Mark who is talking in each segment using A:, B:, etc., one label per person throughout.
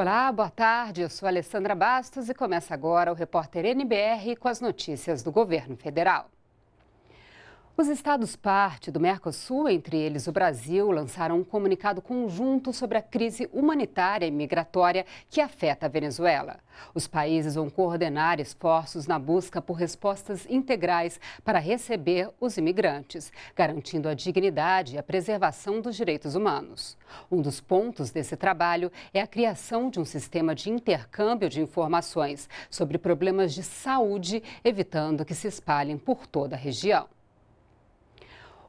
A: Olá, boa tarde. Eu sou Alessandra Bastos e começa agora o repórter NBR com as notícias do governo federal. Os estados parte do Mercosul, entre eles o Brasil, lançaram um comunicado conjunto sobre a crise humanitária e migratória que afeta a Venezuela. Os países vão coordenar esforços na busca por respostas integrais para receber os imigrantes, garantindo a dignidade e a preservação dos direitos humanos. Um dos pontos desse trabalho é a criação de um sistema de intercâmbio de informações sobre problemas de saúde, evitando que se espalhem por toda a região.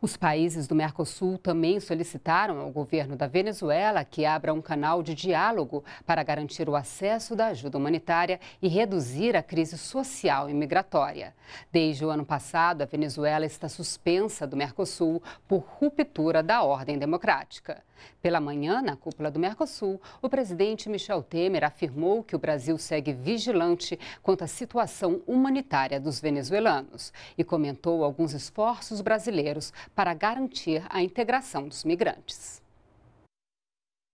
A: Os países do Mercosul também solicitaram ao governo da Venezuela que abra um canal de diálogo para garantir o acesso da ajuda humanitária e reduzir a crise social e migratória. Desde o ano passado, a Venezuela está suspensa do Mercosul por ruptura da ordem democrática. Pela manhã, na cúpula do Mercosul, o presidente Michel Temer afirmou que o Brasil segue vigilante quanto à situação humanitária dos venezuelanos e comentou alguns esforços brasileiros para garantir a integração dos migrantes.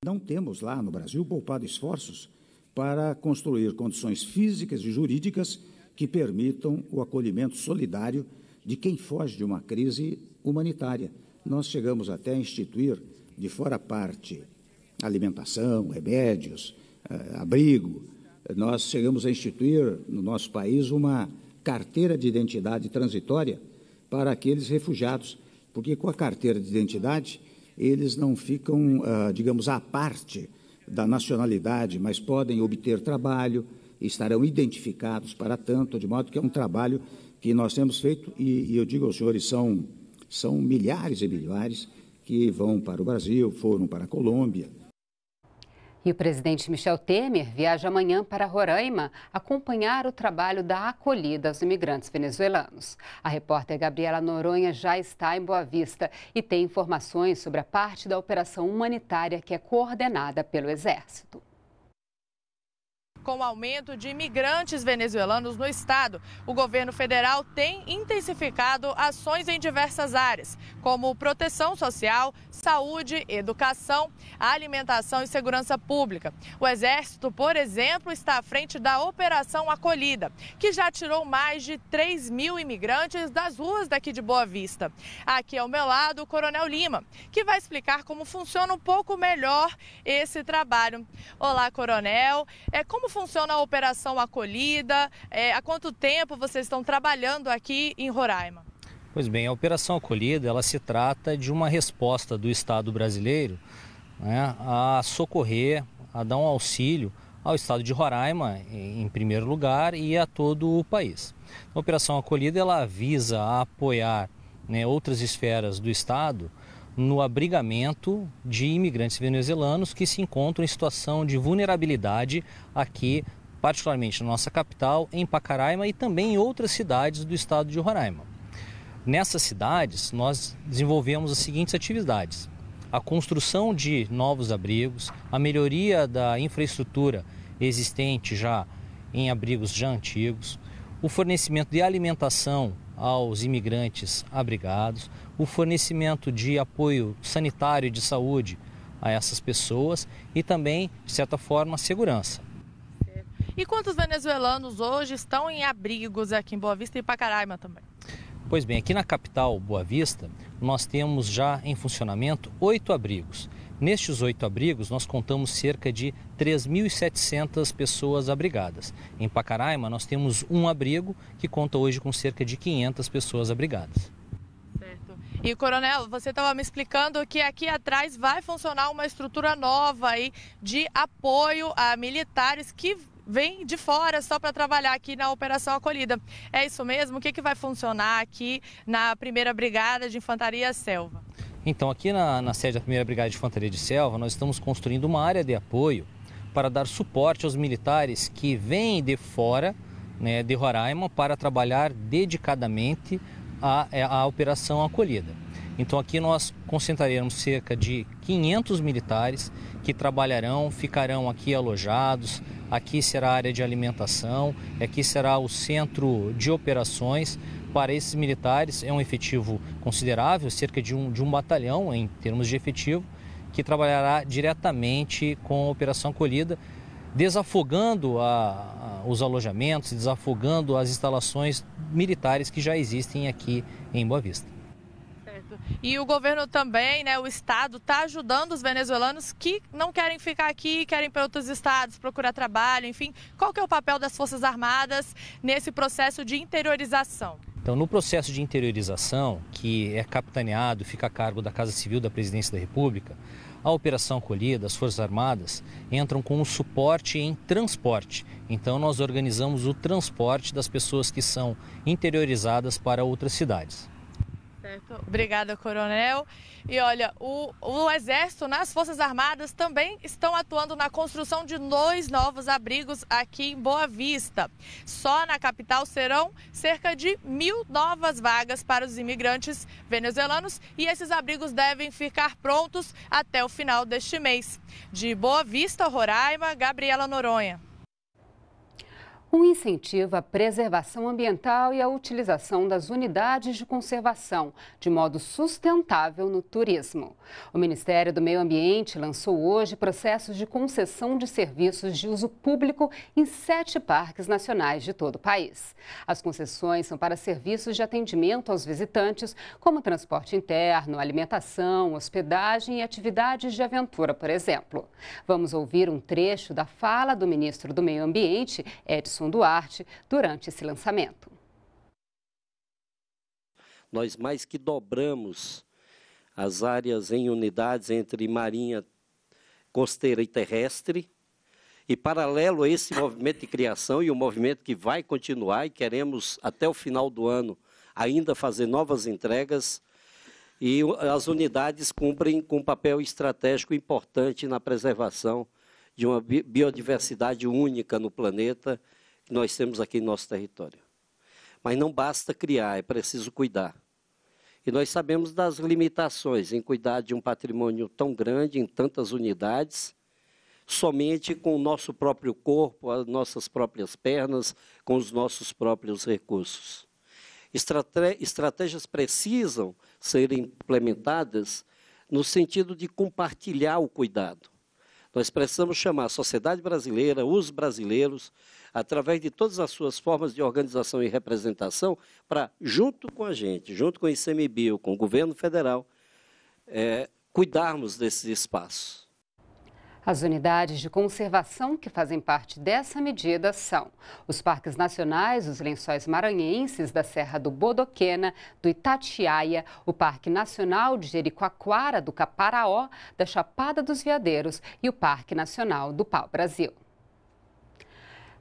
B: Não temos lá no Brasil poupado esforços para construir condições físicas e jurídicas que permitam o acolhimento solidário de quem foge de uma crise humanitária. Nós chegamos até a instituir, de fora parte, alimentação, remédios, eh, abrigo. Nós chegamos a instituir no nosso país uma carteira de identidade transitória para aqueles refugiados porque com a carteira de identidade eles não ficam, ah, digamos, à parte da nacionalidade, mas podem obter trabalho, estarão identificados para tanto, de modo que é um trabalho que nós temos feito e, e eu digo aos senhores, são, são milhares e milhares que vão para o Brasil, foram para a Colômbia,
A: e o presidente Michel Temer viaja amanhã para Roraima acompanhar o trabalho da acolhida aos imigrantes venezuelanos. A repórter Gabriela Noronha já está em Boa Vista e tem informações sobre a parte da operação humanitária que é coordenada pelo Exército.
C: Com o aumento de imigrantes venezuelanos no estado, o governo federal tem intensificado ações em diversas áreas, como proteção social, saúde, educação, alimentação e segurança pública. O Exército, por exemplo, está à frente da Operação Acolhida, que já tirou mais de 3 mil imigrantes das ruas daqui de Boa Vista. Aqui ao meu lado, o Coronel Lima, que vai explicar como funciona um pouco melhor esse trabalho. Olá, Coronel. É como funciona a operação acolhida? É, há quanto tempo vocês estão trabalhando aqui em Roraima?
D: Pois bem, a operação acolhida ela se trata de uma resposta do Estado brasileiro né, a socorrer, a dar um auxílio ao estado de Roraima, em primeiro lugar, e a todo o país. A Operação Acolhida ela visa apoiar né, outras esferas do estado no abrigamento de imigrantes venezuelanos que se encontram em situação de vulnerabilidade aqui, particularmente na nossa capital, em Pacaraima e também em outras cidades do estado de Roraima. Nessas cidades, nós desenvolvemos as seguintes atividades: a construção de novos abrigos, a melhoria da infraestrutura existente já em abrigos já antigos, o fornecimento de alimentação aos imigrantes abrigados, o fornecimento de apoio sanitário e de saúde a essas pessoas e também, de certa forma, segurança.
C: E quantos venezuelanos hoje estão em abrigos aqui em Boa Vista e Pacaraima também?
D: Pois bem, aqui na capital Boa Vista, nós temos já em funcionamento oito abrigos. Nestes oito abrigos, nós contamos cerca de 3.700 pessoas abrigadas. Em Pacaraima, nós temos um abrigo que conta hoje com cerca de 500 pessoas abrigadas.
C: Certo. E, Coronel, você estava me explicando que aqui atrás vai funcionar uma estrutura nova aí de apoio a militares que vêm de fora só para trabalhar aqui na Operação Acolhida. É isso mesmo? O que, que vai funcionar aqui na primeira brigada de infantaria selva?
D: Então, aqui na, na sede da 1 Brigada de Infantaria de Selva, nós estamos construindo uma área de apoio para dar suporte aos militares que vêm de fora né, de Roraima para trabalhar dedicadamente a, é, a operação acolhida. Então aqui nós concentraremos cerca de 500 militares que trabalharão, ficarão aqui alojados. Aqui será a área de alimentação, aqui será o centro de operações para esses militares é um efetivo considerável, cerca de um, de um batalhão em termos de efetivo, que trabalhará diretamente com a Operação Acolhida, desafogando a, a, os alojamentos, desafogando as instalações militares que já existem aqui em Boa Vista.
C: E o governo também, né, o Estado, está ajudando os venezuelanos que não querem ficar aqui, querem para outros estados, procurar trabalho, enfim. Qual que é o papel das Forças Armadas nesse processo de interiorização?
D: Então, no processo de interiorização, que é capitaneado, fica a cargo da Casa Civil da Presidência da República, a operação Acolhida, as Forças Armadas entram com o suporte em transporte. Então, nós organizamos o transporte das pessoas que são interiorizadas para outras cidades.
C: Certo. Obrigada, coronel. E olha, o, o Exército, nas Forças Armadas, também estão atuando na construção de dois novos abrigos aqui em Boa Vista. Só na capital serão cerca de mil novas vagas para os imigrantes venezuelanos e esses abrigos devem ficar prontos até o final deste mês. De Boa Vista, Roraima, Gabriela Noronha
A: um incentivo à preservação ambiental e à utilização das unidades de conservação de modo sustentável no turismo. O Ministério do Meio Ambiente lançou hoje processos de concessão de serviços de uso público em sete parques nacionais de todo o país. As concessões são para serviços de atendimento aos visitantes, como transporte interno, alimentação, hospedagem e atividades de aventura, por exemplo. Vamos ouvir um trecho da fala do ministro do Meio Ambiente, Edson Edson Duarte durante esse lançamento.
B: Nós mais que dobramos as áreas em unidades entre marinha costeira e terrestre. E paralelo a esse movimento de criação e o um movimento que vai continuar e queremos até o final do ano ainda fazer novas entregas, e as unidades cumprem com um papel estratégico importante na preservação de uma biodiversidade única no planeta nós temos aqui em nosso território. Mas não basta criar, é preciso cuidar. E nós sabemos das limitações em cuidar de um patrimônio tão grande, em tantas unidades, somente com o nosso próprio corpo, as nossas próprias pernas, com os nossos próprios recursos. Estratégias precisam ser implementadas no sentido de compartilhar o cuidado. Nós precisamos chamar a sociedade brasileira, os brasileiros, através de todas as suas formas de organização e representação, para, junto com a gente, junto com o ICMBio, com o governo federal, é, cuidarmos desses espaços.
A: As unidades de conservação que fazem parte dessa medida são os parques nacionais, os lençóis maranhenses da Serra do Bodoquena, do Itatiaia, o Parque Nacional de Jericoacoara, do Caparaó, da Chapada dos Veadeiros e o Parque Nacional do Pau-Brasil.